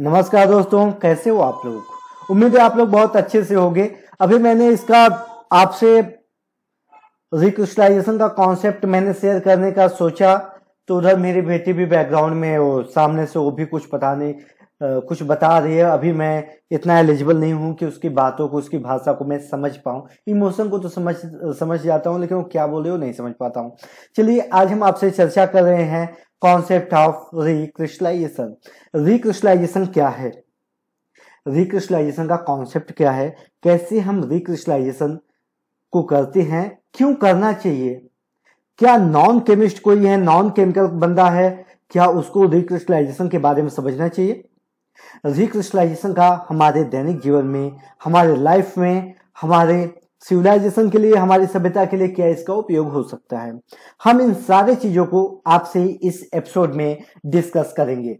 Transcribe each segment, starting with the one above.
नमस्कार दोस्तों कैसे हो आप लोग उम्मीद है आप लोग बहुत अच्छे से होंगे अभी मैंने इसका आपसे रिक्रिस्टलाइजेशन का कॉन्सेप्ट मैंने शेयर करने का सोचा तो उधर मेरी बेटी भी बैकग्राउंड में वो सामने से वो भी कुछ पता नहीं कुछ बता रही है अभी मैं इतना एलिजिबल नहीं हूं कि उसकी बातों को उसकी भाषा को मैं समझ पाऊँ इमोशन को तो समझ समझ जाता हूँ लेकिन वो क्या बोले हो नहीं समझ पाता हूँ चलिए आज हम आपसे चर्चा कर रहे हैं कॉन्सेप्ट ऑफ रिक्रिस्टलाइजेशन रिक्रिस्टलाइजेशन क्या है रिक्रिस्टलाइजेशन का कॉन्सेप्ट क्या है कैसे हम रिक्रिस्टलाइजेशन को करते हैं क्यों करना चाहिए क्या नॉन केमिस्ट कोई है नॉन केमिकल बंदा है क्या उसको रिक्रिस्टलाइजेशन के बारे में समझना चाहिए रिक्रिस्टलाइजेशन का हमारे दैनिक जीवन में हमारे लाइफ में हमारे सिविलाइजेशन के लिए हमारी सभ्यता के लिए क्या इसका उपयोग हो सकता है हम इन सारे चीजों को आपसे इस एपिसोड में डिस्कस करेंगे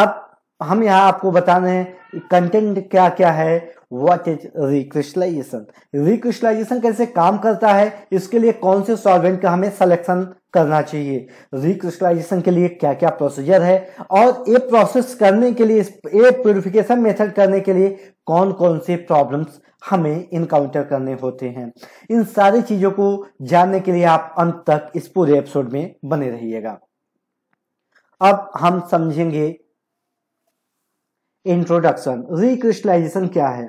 आप हम यहाँ आपको बता रहे हैं कंटेंट क्या क्या है व्हाट इज रिक्रिस्टलाइजेशन रिक्रिस्टलाइजेशन कैसे काम करता है इसके लिए कौन से सॉल्वेंट का हमें सिलेक्शन करना चाहिए रिक्रिस्टलाइजेशन के लिए क्या क्या प्रोसीजर है और ये प्रोसेस करने के लिए ये प्योरिफिकेशन मेथड करने के लिए कौन कौन से प्रॉब्लम्स हमें इनकाउंटर करने होते हैं इन सारी चीजों को जानने के लिए आप अंत तक इस पूरे एपिसोड में बने रहिएगा अब हम समझेंगे इंट्रोडक्शन रिक्रिस्टलाइजेशन क्या है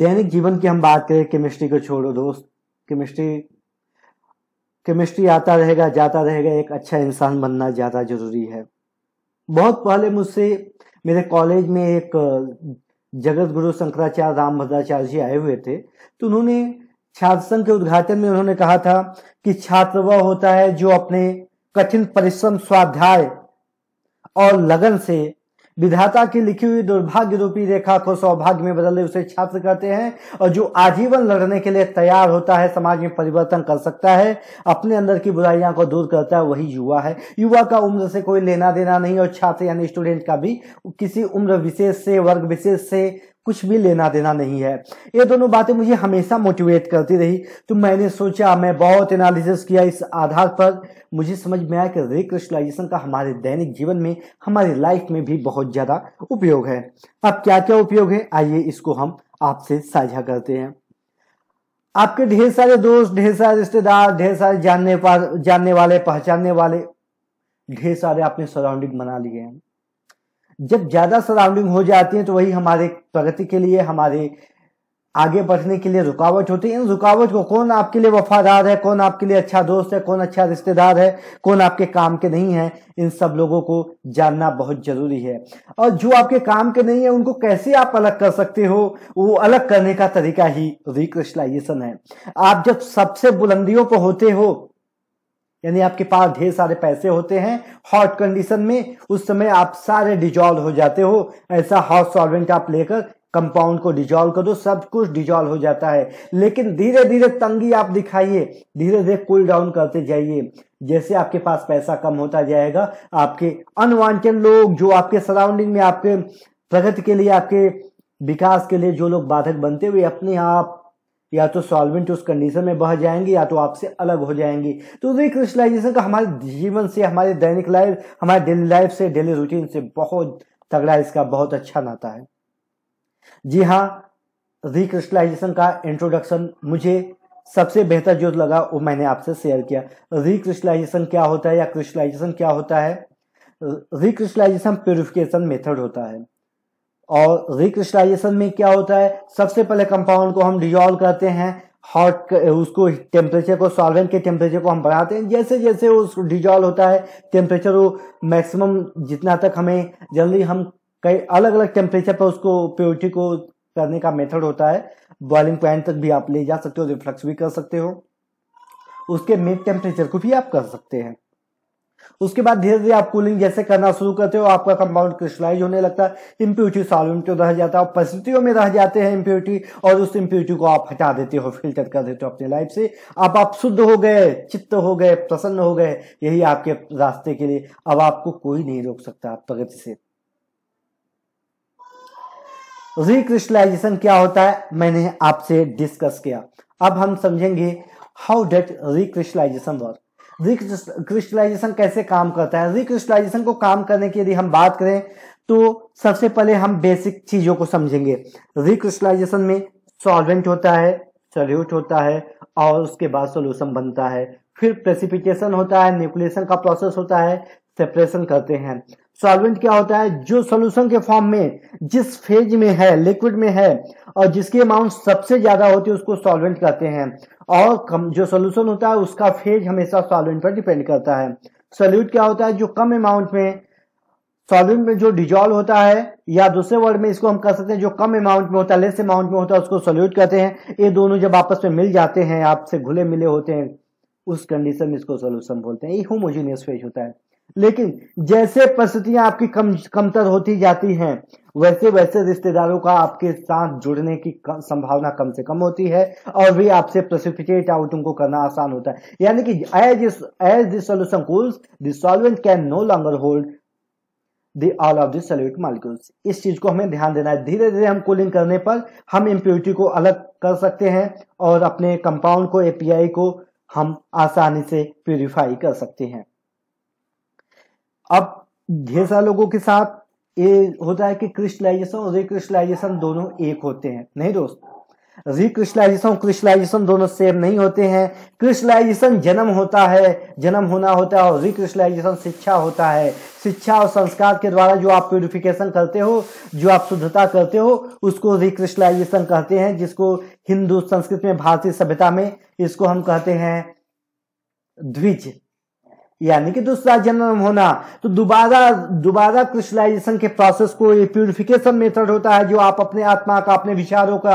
दैनिक जीवन की हम बात करें केमिस्ट्री को छोड़ो दोस्त केमिस्ट्री केमिस्ट्री आता रहेगा जाता रहेगा एक अच्छा इंसान बनना ज़्यादा जरूरी है बहुत पहले मुझसे मेरे कॉलेज में एक जगत गुरु शंकराचार्य राम भद्राचार्य जी आए हुए थे तो उन्होंने छात्र संघ के उद्घाटन में उन्होंने कहा था कि छात्र वह होता है जो अपने कठिन परिश्रम स्वाध्याय और लगन से विधाता की लिखी हुई दुर्भाग्य रूपी रेखा को सौभाग्य में बदलने उसे छात्र करते हैं और जो आजीवन लड़ने के लिए तैयार होता है समाज में परिवर्तन कर सकता है अपने अंदर की बुराइयां को दूर करता है वही युवा है युवा का उम्र से कोई लेना देना नहीं और छात्र यानी स्टूडेंट का भी किसी उम्र विशेष से वर्ग विशेष से कुछ भी लेना देना नहीं है ये दोनों बातें मुझे हमेशा मोटिवेट करती रही तो मैंने सोचा मैं बहुत एनालिसिस किया इस आधार पर मुझे समझ में आया कि रिक्रिस्टलाइजेशन का हमारे दैनिक जीवन में हमारी लाइफ में भी बहुत ज़्यादा उपयोग है अब क्या क्या उपयोग है आइए इसको हम आपसे साझा करते हैं आपके ढेर सारे दोस्त ढेर सारे रिश्तेदार ढेर सारे जानने जानने वाले पहचानने वाले ढेर सारे आपने सराउंडिंग बना लिए हैं जब ज्यादा सराउंडिंग हो जाती है तो वही हमारे प्रगति के लिए हमारे आगे बढ़ने के लिए रुकावट होती है इन रुकावट को कौन आपके लिए वफादार है कौन आपके लिए अच्छा दोस्त है कौन अच्छा रिश्तेदार है कौन आपके काम के नहीं है इन सब लोगों को जानना बहुत जरूरी है और जो आपके काम के नहीं है उनको कैसे आप अलग कर सकते हो वो अलग करने का तरीका ही रिक्रिस्टलाइजेशन है आप जब सबसे बुलंदियों पर होते हो यानी आपके पास ढेर सारे पैसे होते हैं हॉट कंडीशन में उस समय आप सारे डिजॉल्व हो जाते हो ऐसा हॉट सॉल्वेंट आप लेकर कंपाउंड को डिजॉल्व कर दो सब कुछ डिजॉल्व हो जाता है लेकिन धीरे धीरे तंगी आप दिखाइए धीरे धीरे कूल डाउन करते जाइए जैसे आपके पास पैसा कम होता जाएगा आपके अनवांटेड लोग जो आपके सराउंडिंग में आपके प्रगति के लिए आपके विकास के लिए जो लोग बाधक बनते हुए अपने आप या तो सॉल्वेंट उस कंडीशन में बह जाएंगी या तो आपसे अलग हो जाएंगी तो रिक्रिस्टलाइजेशन का हमारे जीवन से हमारे दैनिक लाइफ हमारे डेली लाइफ से डेली रूटीन से बहुत तगड़ा इसका बहुत अच्छा नाता है जी हाँ रिक्रिस्टलाइजेशन का इंट्रोडक्शन मुझे सबसे बेहतर जो लगा वो मैंने आपसे शेयर किया रिक्रिस्टलाइजेशन क्या होता है या क्रिस्टलाइजेशन क्या होता है रिक्रिस्टलाइजेशन प्योरिफिकेशन मेथड होता है और रिक्रिस्टलाइजेशन में क्या होता है सबसे पहले कंपाउंड को हम डिजॉल्व करते हैं हॉट उसको टेम्परेचर को सॉल्वेंट के टेम्परेचर को हम बढ़ाते हैं जैसे जैसे वो डिजॉल्व होता है टेम्परेचर वो मैक्सिमम जितना तक हमें जल्दी हम कई अलग अलग टेम्परेचर पर उसको प्योरिटी को करने का मेथड होता है बॉइलिंग पॉइंट तक भी आप ले जा सकते हो रिफ्लक्स भी कर सकते हो उसके मिड टेम्परेचर को भी आप कर सकते हैं उसके बाद धीरे धीरे आप कूलिंग जैसे करना शुरू करते हो आपका कंपाउंड क्रिस्टलाइज होने लगता है इम्प्योरिटी तो सॉल्वेंट रह जाता है और परिस्थितियों में रह जाते हैं इम्प्योरिटी और उस इम्प्योरिटी को आप हटा देते हो फिल्टर कर देते हो अपने लाइफ से आप आप शुद्ध हो गए चित्त हो गए प्रसन्न हो गए यही आपके रास्ते के लिए अब आपको कोई नहीं रोक सकता प्रगति से रिक्रिस्टलाइजेशन क्या होता है मैंने आपसे डिस्कस किया अब हम समझेंगे how does recrystallization work recrystallization कैसे काम करता है रिक्रिस्टलाइजेशन को काम करने की यदि हम बात करें तो सबसे पहले हम बेसिक चीजों को समझेंगे रिक्रिस्टलाइजेशन में सॉल्वेंट होता है सोल्यूट होता है और उसके बाद सोल्यूशन बनता है फिर प्रेसिपिटेशन होता है न्यूक्लिएशन का प्रोसेस होता है सेपरेशन करते हैं सॉल्वेंट क्या होता है जो सोल्यूशन के फॉर्म में जिस फेज में है लिक्विड में है और जिसकी अमाउंट सबसे ज्यादा होती है उसको सॉल्वेंट कहते हैं और कम जो सोल्यूशन होता है उसका फेज हमेशा सॉल्वेंट पर डिपेंड करता है सोल्यूट क्या होता है जो कम अमाउंट में सॉल्वेंट में जो डिजॉल्व होता है या दूसरे वर्ड में इसको हम कह सकते हैं जो कम अमाउंट में होता है लेस अमाउंट में होता है उसको सोल्यूट कहते हैं ये दोनों जब आपस में मिल जाते हैं आपसे घुले मिले होते हैं उस कंडीशन में इसको सोल्यूशन बोलते हैं ये होमोजीनियस फेज होता है लेकिन जैसे परिस्थितियां आपकी कम कमतर होती जाती हैं वैसे वैसे रिश्तेदारों का आपके साथ जुड़ने की कम, संभावना कम से कम होती है और भी आपसे प्रसिफिकेट आउट उनको करना आसान होता है यानी कि as is as this solution cools this solvent can no longer hold the all of this molecules इस चीज को हमें ध्यान देना है धीरे धीरे हम कूलिंग करने पर हम इम्प्योरिटी को अलग कर सकते हैं और अपने कंपाउंड को एपीआई को हम आसानी से प्यूरिफाई कर सकते हैं अब ढेर सारे लोगों के साथ ये होता है कि क्रिस्टलाइजेशन और रिक्रिस्टलाइजेशन दोनों एक होते हैं नहीं दोस्त रिक्रिस्टलाइजेशन और क्रिस्टलाइजेशन दोनों सेम नहीं होते हैं क्रिस्टलाइजेशन जन्म होता है जन्म होना होता है और रिक्रिस्टलाइजेशन शिक्षा होता है शिक्षा और संस्कार के द्वारा जो आप प्योरिफिकेशन करते हो जो आप शुद्धता करते हो उसको रिक्रिस्टलाइजेशन कहते हैं जिसको हिंदू संस्कृत में भारतीय सभ्यता में इसको हम कहते हैं द्विज यानी कि दूसरा जन्म होना तो दोबारा दोबारा क्रिस्टलाइजेशन के प्रोसेस को ये प्यूरिफिकेशन मेथड होता है जो आप अपने आत्मा का अपने विचारों का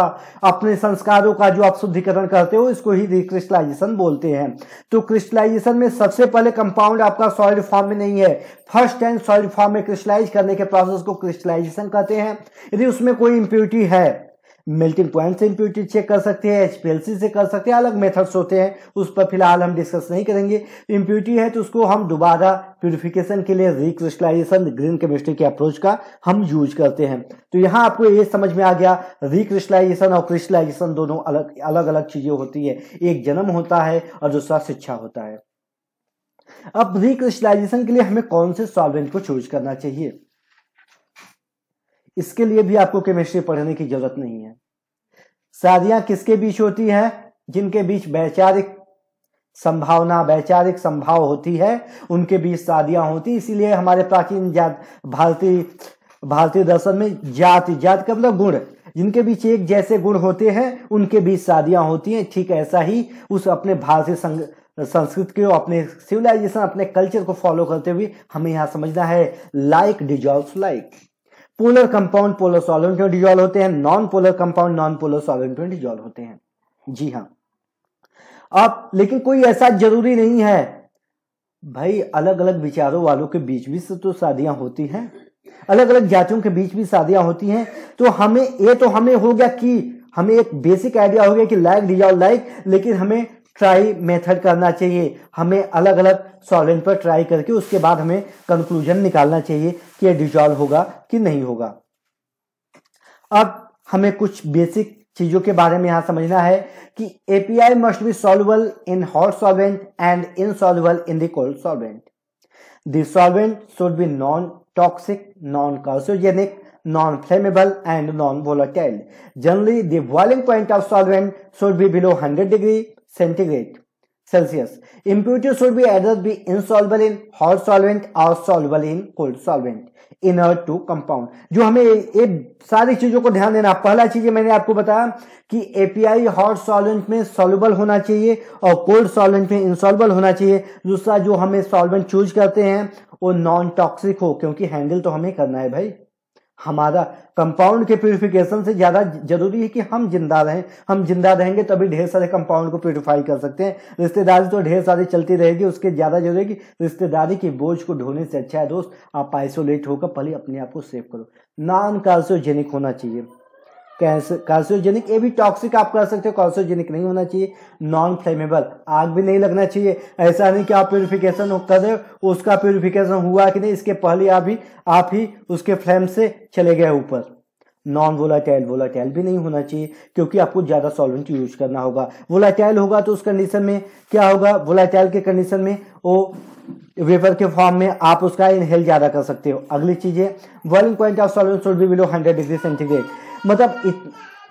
अपने संस्कारों का जो आप शुद्धिकरण करते हो इसको ही रिक्रिस्टलाइजेशन बोलते हैं तो क्रिस्टलाइजेशन में सबसे पहले कंपाउंड आपका सॉलिड फॉर्म में नहीं है फर्स्ट टाइम सॉलिड फॉर्म में क्रिस्टलाइज करने के प्रोसेस को क्रिस्टलाइजेशन कहते हैं यदि उसमें कोई इम्प्यूरिटी है मेल्टिंग पॉइंट से इम्प्यूरिटी चेक कर सकते हैं एचपीएलसी से कर सकते हैं अलग मेथड्स होते हैं उस पर फिलहाल हम डिस्कस नहीं करेंगे इम्प्यूरिटी है तो उसको हम दोबारा प्यूरिफिकेशन के लिए रिक्रिस्टलाइजेशन ग्रीन केमिस्ट्री के अप्रोच का हम यूज करते हैं तो यहाँ आपको ये समझ में आ गया रिक्रिस्टलाइजेशन और क्रिस्टलाइजेशन दोनों अलग अलग अलग चीजें होती है एक जन्म होता है और दूसरा शिक्षा होता है अब रिक्रिस्टलाइजेशन के लिए हमें कौन से सॉल्वेंट को चूज करना चाहिए इसके लिए भी आपको केमिस्ट्री पढ़ने की जरूरत नहीं है शादियां किसके बीच होती है जिनके बीच वैचारिक संभावना वैचारिक संभाव होती है उनके बीच शादियां होती इसीलिए हमारे प्राचीन जात भारतीय भारतीय दर्शन में जाति जात का मतलब गुण जिनके बीच एक जैसे गुण होते हैं उनके बीच शादियां होती हैं ठीक ऐसा ही उस अपने भारतीय संस्कृत के अपने सिविलाइजेशन अपने कल्चर को फॉलो करते हुए हमें यहाँ समझना है like dissolve like polar compound polar solvent में डिजॉल्व होते हैं non polar compound non polar solvent में डिजॉल्व होते हैं जी हाँ आप लेकिन कोई ऐसा जरूरी नहीं है भाई अलग अलग विचारों वालों के बीच भी तो शादियां होती हैं अलग अलग जातियों के बीच भी शादियां होती हैं तो हमें ये तो हमें हो गया कि हमें एक बेसिक आइडिया हो गया कि लाइक डिजॉल्व लाइक लेकिन हमें ट्राई मेथड करना चाहिए हमें अलग अलग सॉल्वेंट पर ट्राई करके उसके बाद हमें कंक्लूजन निकालना चाहिए कि यह डिजॉल्व होगा कि नहीं होगा अब हमें कुछ बेसिक चीजों के बारे में यहां समझना है कि API must be soluble in hot solvent and insoluble in the cold solvent the solvent should be non toxic non carcinogenic non flammable and non volatile generally the point of solvent should be below hundred degree centigrade Celsius. Impurities should be either be insoluble in hot solvent or soluble in cold solvent. Inert to compound जो हमें ये सारी चीजों को ध्यान देना पहला चीज मैंने आपको बताया कि एपीआई हॉट सॉल्वेंट में सोलबल होना चाहिए और कोल्ड सॉल्वेंट में इंसॉल्बल होना चाहिए दूसरा जो हमें सॉल्वेंट चूज करते हैं वो नॉन टॉक्सिक हो क्योंकि हैंडल तो हमें करना है भाई हमारा कंपाउंड के प्योरिफिकेशन से ज़्यादा जरूरी है कि हम जिंदा रहें हम जिंदा रहेंगे तभी ढेर सारे कंपाउंड को प्योरीफाई कर सकते हैं रिश्तेदारी तो ढेर सारी चलती रहेगी उसके ज़्यादा जरूरी है कि रिश्तेदारी के बोझ को ढोने से अच्छा है दोस्त आप आइसोलेट होकर पहले अपने आप को सेव करो नॉन कार्सोजेनिक होना चाहिए कार्सियोजेनिक ये भी टॉक्सिक आप कर सकते हो कार्सियोजेनिक नहीं होना चाहिए नॉन फ्लेमेबल आग भी नहीं लगना चाहिए ऐसा नहीं कि आप प्योरिफिकेशन कर उसका प्योरिफिकेशन हुआ कि नहीं इसके पहले आप ही आप ही उसके फ्लेम से चले गए ऊपर नॉन वोलाटाइल वोलाटाइल भी नहीं होना चाहिए क्योंकि आपको ज़्यादा सॉल्वेंट यूज करना होगा वोलाटाइल होगा तो उस कंडीशन में क्या होगा वोलाटाइल के कंडीशन में वो वेपर के फॉर्म में आप उसका इनहेल ज़्यादा कर सकते हो अगली चीज़ है boiling point of solvent should be below hundred degree centigrade मतलब इत,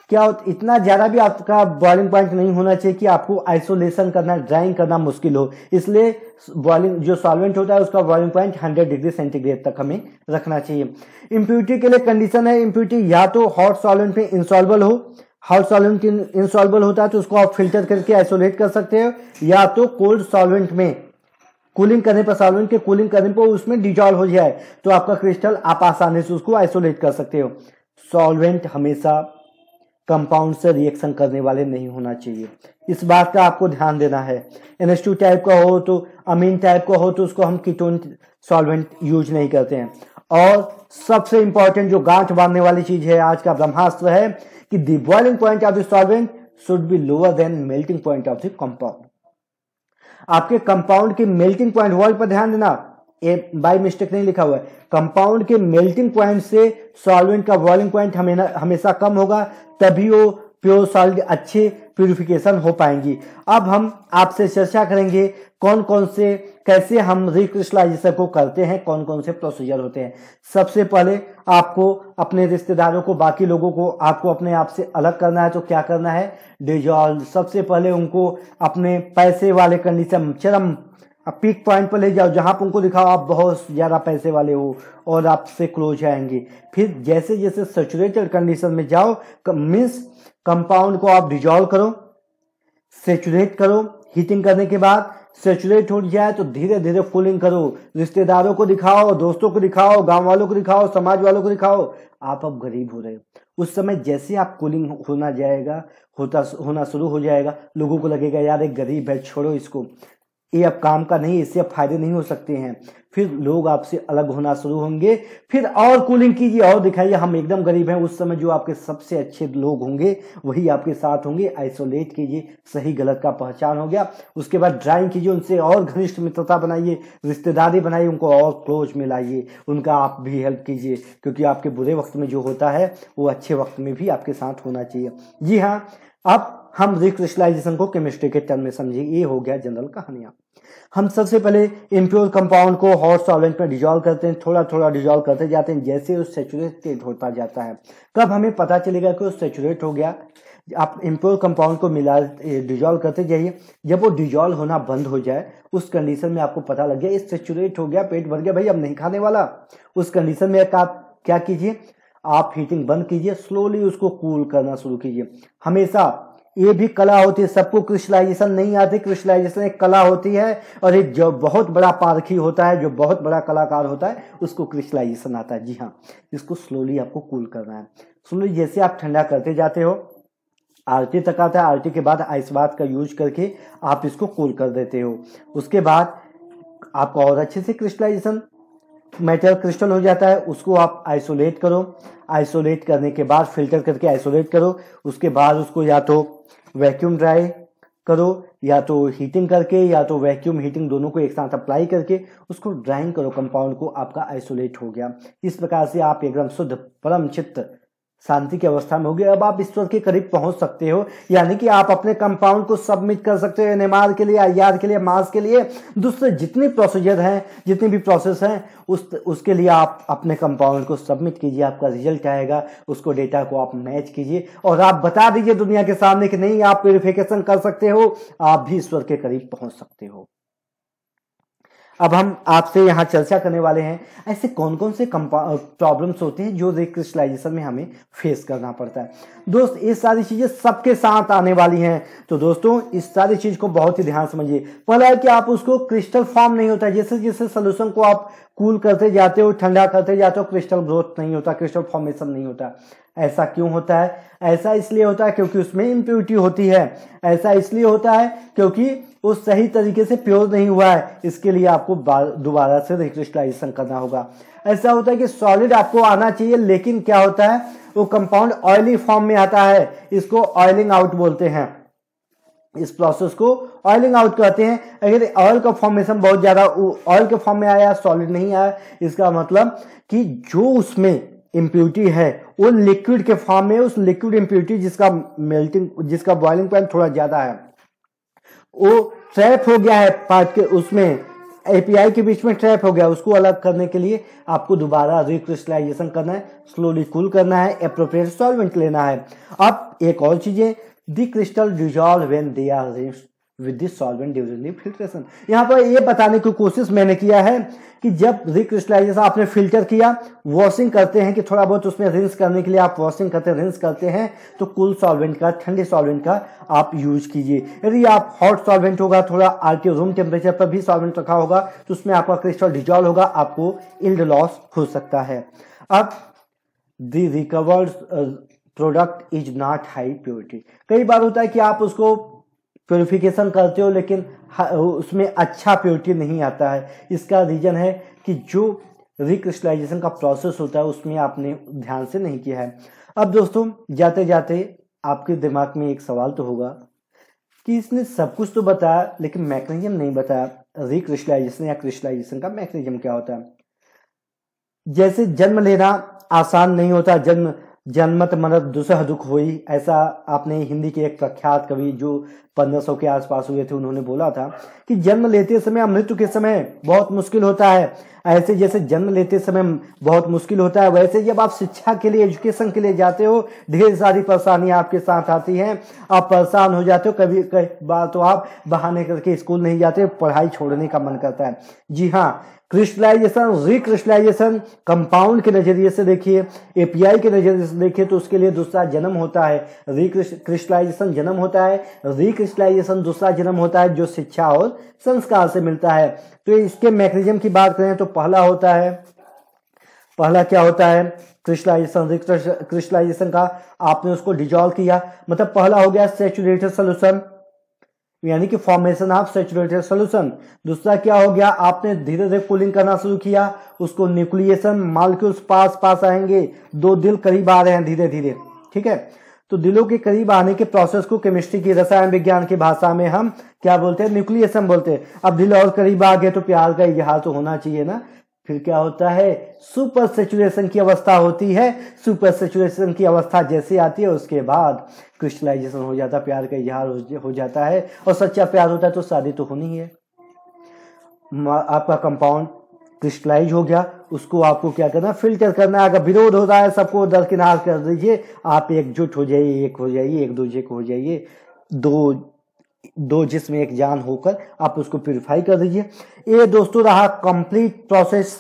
क्या इतना ज्यादा भी आपका बॉइलिंग पॉइंट नहीं होना चाहिए कि आपको आइसोलेशन करना ड्राइंग करना मुश्किल हो इसलिए बॉइलिंग जो सॉल्वेंट होता है उसका बॉइलिंग पॉइंट 100 डिग्री सेंटीग्रेड तक हमें रखना चाहिए इम्प्यूरिटी के लिए कंडीशन है इम्प्यूरिटी या तो हॉट सॉल्वेंट में इंसॉल्वल हो हॉट सॉल्वेंट इंसॉल्वल होता है तो उसको आप फिल्टर करके आइसोलेट कर सकते हो या तो कोल्ड सॉल्वेंट में कूलिंग करने पर सॉल्वेंट के कूलिंग करने पर उसमें डिजॉल्व हो जाए तो आपका क्रिस्टल आप आसानी से उसको आइसोलेट कर सकते हो सॉल्वेंट हमेशा कंपाउंड से रिएक्शन करने वाले नहीं होना चाहिए इस बात का आपको ध्यान देना है एन टू टाइप का हो तो अमीन टाइप का हो तो उसको हम कीटोन सॉल्वेंट यूज नहीं करते हैं और सबसे इंपॉर्टेंट जो गांठ बांधने वाली चीज है आज का ब्रह्मास्त्र है कि the boiling point of the solvent should be lower than melting point of the compound आपके कंपाउंड की मेल्टिंग पॉइंट वॉल पर ध्यान देना ए बाई मिस्टेक नहीं लिखा हुआ है कंपाउंड के मेल्टिंग पॉइंट से सॉल्वेंट का बॉइलिंग पॉइंट हमेशा कम होगा तभी वो प्योर सॉल्ट अच्छे प्योरिफिकेशन हो पाएंगी अब हम आपसे चर्चा करेंगे कौन कौन से कैसे हम रिक्रिस्टलाइजेशन को करते हैं कौन कौन से प्रोसीजर होते हैं सबसे पहले आपको अपने रिश्तेदारों को बाकी लोगों को आपको अपने आप से अलग करना है तो क्या करना है डिजॉल्व सबसे पहले उनको अपने पैसे वाले कंडीशन चरम अब पीक पॉइंट पर ले जाओ जहाँ पर उनको दिखाओ आप बहुत ज़्यादा पैसे वाले हो और आपसे क्लोज आएंगे फिर जैसे जैसे सेचुरेटेड कंडीशन में जाओ मीन्स कंपाउंड को आप डिजॉल्व करो सेचुरेट करो हीटिंग करने के बाद सेचुरेट हो जाए तो धीरे धीरे फूलिंग करो रिश्तेदारों को दिखाओ दोस्तों को दिखाओ गांव वालों को दिखाओ समाज वालों को दिखाओ आप अब गरीब हो रहे हो उस समय जैसे आप कूलिंग होना जाएगा होता होना शुरू हो जाएगा लोगों को लगेगा यार एक गरीब है छोड़ो इसको ये अब काम का नहीं इससे अब फायदे नहीं हो सकते हैं फिर लोग आपसे अलग होना शुरू होंगे फिर और कूलिंग कीजिए और दिखाइए हम एकदम गरीब हैं उस समय जो आपके सबसे अच्छे लोग होंगे वही आपके साथ होंगे आइसोलेट कीजिए सही गलत का पहचान हो गया उसके बाद ड्राइंग कीजिए उनसे और घनिष्ठ मित्रता बनाइए रिश्तेदारी बनाइए उनको और क्लोज में लाइए उनका आप भी हेल्प कीजिए क्योंकि आपके बुरे वक्त में जो होता है वो अच्छे वक्त में भी आपके साथ होना चाहिए जी हाँ आप हम रिक्रिस्टलाइजेशन को केमिस्ट्री के टर्म में समझेंगे ये हो गया जनरल कहानियां हम सबसे पहले इम्प्योर कंपाउंड को हॉट सॉलेंट में डिजॉल्व करते हैं थोड़ा थोड़ा डिजॉल्व करते जाते हैं जैसे उस सेचुरेटेड होता जाता है कब हमें पता चलेगा कि वो सेचुरेट हो गया आप इम्प्योर कंपाउंड को मिला डिजॉल्व करते जाइए जब वो डिजॉल्व होना बंद हो जाए उस कंडीशन में आपको पता लग गया इस सेचुरेट हो गया पेट भर गया भाई अब नहीं खाने वाला उस कंडीशन में आप क्या कीजिए आप हीटिंग बंद कीजिए स्लोली उसको कूल करना शुरू कीजिए हमेशा ये भी कला होती है सबको क्रिस्टलाइजेशन नहीं आती क्रिस्टलाइजेशन एक कला होती है और एक जो बहुत बड़ा पारखी होता है जो बहुत बड़ा कलाकार होता है उसको क्रिस्टलाइजेशन आता है जी हाँ इसको स्लोली आपको कूल करना है स्लोली जैसे आप ठंडा करते जाते हो आरती तक आता है आरती के बाद आइस बात का यूज करके आप इसको कूल कर देते हो उसके बाद आपको और अच्छे से क्रिस्टलाइजेशन मेटल क्रिस्टल हो जाता है उसको आप आइसोलेट करो आइसोलेट करने के बाद फिल्टर करके आइसोलेट करो उसके बाद उसको या तो वैक्यूम ड्राई करो या तो हीटिंग करके या तो वैक्यूम हीटिंग दोनों को एक साथ अप्लाई करके उसको ड्राइंग करो कंपाउंड को आपका आइसोलेट हो गया इस प्रकार से आप एकदम शुद्ध परम चित्त शांति की अवस्था में होगी अब आप ईश्वर के करीब पहुंच सकते हो यानी कि आप अपने कंपाउंड को सबमिट कर सकते हो एनएमआर के लिए आईआर के लिए मास के लिए दूसरे जितने प्रोसीजर हैं जितनी भी प्रोसेस हैं उस उसके लिए आप अपने कंपाउंड को सबमिट कीजिए आपका रिजल्ट आएगा उसको डेटा को आप मैच कीजिए और आप बता दीजिए दुनिया के सामने कि नहीं आप प्योरिफिकेशन कर सकते हो आप भी ईश्वर के करीब पहुंच सकते हो अब हम आपसे यहाँ चर्चा करने वाले हैं ऐसे कौन कौन से प्रॉब्लम्स होते हैं जो रिक्रिस्टलाइजेशन में हमें फेस करना पड़ता है दोस्त ये सारी चीज़ें सबके साथ आने वाली हैं तो दोस्तों इस सारी चीज़ को बहुत ही ध्यान समझिए पहला है कि आप उसको क्रिस्टल फॉर्म नहीं होता जैसे जैसे सोल्यूशन को आप कूल करते जाते हो ठंडा करते जाते हो क्रिस्टल ग्रोथ नहीं होता क्रिस्टल फॉर्मेशन नहीं होता ऐसा क्यों होता है ऐसा इसलिए होता है क्योंकि उसमें इम्प्योरिटी होती है ऐसा इसलिए होता है क्योंकि वो सही तरीके से प्योर नहीं हुआ है इसके लिए आपको दोबारा से रिक्रिस्टलाइजेशन करना होगा ऐसा होता है कि सॉलिड आपको आना चाहिए लेकिन क्या होता है वो कंपाउंड ऑयली फॉर्म में आता है इसको ऑयलिंग आउट बोलते हैं इस प्रोसेस को ऑयलिंग आउट कहते हैं अगर ऑयल का फॉर्मेशन बहुत ज़्यादा ऑयल के फॉर्म में आया सॉलिड नहीं आया इसका मतलब कि जो उसमें इम्प्यूरिटी है वो लिक्विड के फॉर्म में उस लिक्विड इम्प्यूरिटी जिसका मेल्टिंग जिसका बॉइलिंग पॉइंट थोड़ा ज़्यादा है वो ट्रैप हो गया है पार्ट के उसमें एपीआई के बीच में ट्रैप हो गया उसको अलग करने के लिए आपको दोबारा रिक्रिस्टलाइजेशन करना है स्लोली कूल करना है अप्रोप्रिएट सॉल्वेंट लेना है अब एक और चीज़ें the crystal dissolve when they are with this solvent during filtration यहाँ पर यह बताने की कोशिश मैंने किया है कि जब रिक्रिस्टलाइजेशन आपने फिल्टर किया वॉशिंग करते हैं कि थोड़ा बहुत उसमें रिंस करने के लिए आप वॉशिंग करते हैं रिंस करते हैं तो कूल सॉल्वेंट का ठंडे सॉल्वेंट का आप यूज कीजिए यदि आप हॉट सॉल्वेंट होगा थोड़ा के रूम टेम्परेचर पर भी सॉल्वेंट रखा होगा तो उसमें आपका क्रिस्टल डिजॉल्व होगा आपको इल्ड लॉस हो सकता है अब the recovered product is not high purity कई बार होता है कि आप उसको प्योरिफिकेशन करते हो लेकिन उसमें अच्छा प्योरिटी नहीं आता है इसका रीजन है कि जो रिक्रिस्टलाइजेशन का प्रोसेस होता है उसमें आपने ध्यान से नहीं किया है अब दोस्तों जाते जाते आपके दिमाग में एक सवाल तो होगा कि इसने सब कुछ तो बताया लेकिन मैकेनिज्म नहीं बताया रिक्रिस्टलाइजेशन या क्रिस्टलाइजेशन का मैकेनिज्म क्या होता है जैसे जन्म लेना आसान नहीं होता जन्म जनमत मनत दुसह दुख हुई ऐसा आपने हिंदी के एक प्रख्यात कवि जो पंद्रह के आसपास हुए थे उन्होंने बोला था कि जन्म लेते समय मृत्यु के समय बहुत मुश्किल होता है ऐसे जैसे जन्म लेते समय बहुत मुश्किल होता है वैसे जब आप शिक्षा के लिए एजुकेशन के लिए जाते हो ढेर सारी परेशानियां आपके साथ आती हैं आप परेशान हो जाते हो कभी कई बार तो आप बहाने करके स्कूल नहीं जाते पढ़ाई छोड़ने का मन करता है जी हाँ क्रिस्टलाइजेशन रिक्रिस्टलाइजेशन कंपाउंड के नजरिए से देखिए एपीआई के नजरिए से देखिए तो उसके लिए दूसरा जन्म होता है रिक्रिस्टलाइजेशन जन्म होता है रिक्रिस्ट क्रिस्टलाइजेशन दूसरा जन्म होता है जो शिक्षा और संस्कार से मिलता है तो इसके मैकेनिज्म की बात करें तो पहला होता है पहला क्या होता है क्रिस्टलाइजेशन क्रिस्टलाइजेशन का आपने उसको डिजॉल्व किया मतलब पहला हो गया सेचुरेटेड सोल्यूशन यानी कि फॉर्मेशन ऑफ सेचुरेटेड सोल्यूशन दूसरा क्या हो गया आपने धीरे धीरे कूलिंग करना शुरू किया उसको न्यूक्लिएशन मालिक्यूल्स पास पास आएंगे दो दिल करीब आ रहे हैं धीरे धीरे ठीक है तो दिलों के करीब आने के प्रोसेस को केमिस्ट्री की रसायन विज्ञान की भाषा में हम क्या बोलते हैं न्यूक्लियसम बोलते हैं अब दिल और करीब आ गए तो प्यार का हाल तो होना चाहिए ना फिर क्या होता है सुपर सेचुरेशन की अवस्था होती है सुपर सेचुरेशन की अवस्था जैसे आती है उसके बाद क्रिस्टलाइजेशन हो जाता प्यार का इजहार हो जाता है और सच्चा प्यार होता है तो शादी तो होनी है आपका कंपाउंड क्रिस्टलाइज हो गया उसको आपको क्या करना फिल्टर करना है अगर विरोध हो रहा है सबको दरकिनार कर दीजिए आप एकजुट हो जाइए एक हो जाइए एक दो को हो जाइए दो दो जिसमें एक जान होकर आप उसको प्योरीफाई कर दीजिए ये दोस्तों रहा कंप्लीट प्रोसेस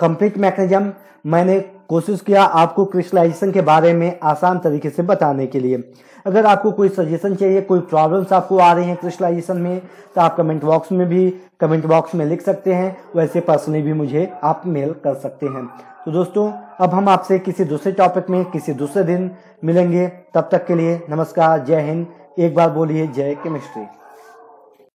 कंप्लीट मैकेनिज्म मैंने कोशिश किया आपको क्रिस्टलाइजेशन के बारे में आसान तरीके से बताने के लिए अगर आपको कोई सजेशन चाहिए कोई प्रॉब्लम्स आपको आ रही हैं क्रिस्टलाइजेशन में तो आप कमेंट बॉक्स में भी कमेंट बॉक्स में लिख सकते हैं वैसे पर्सनली भी मुझे आप मेल कर सकते हैं तो दोस्तों अब हम आपसे किसी दूसरे टॉपिक में किसी दूसरे दिन मिलेंगे तब तक के लिए नमस्कार जय हिंद एक बार बोलिए जय केमिस्ट्री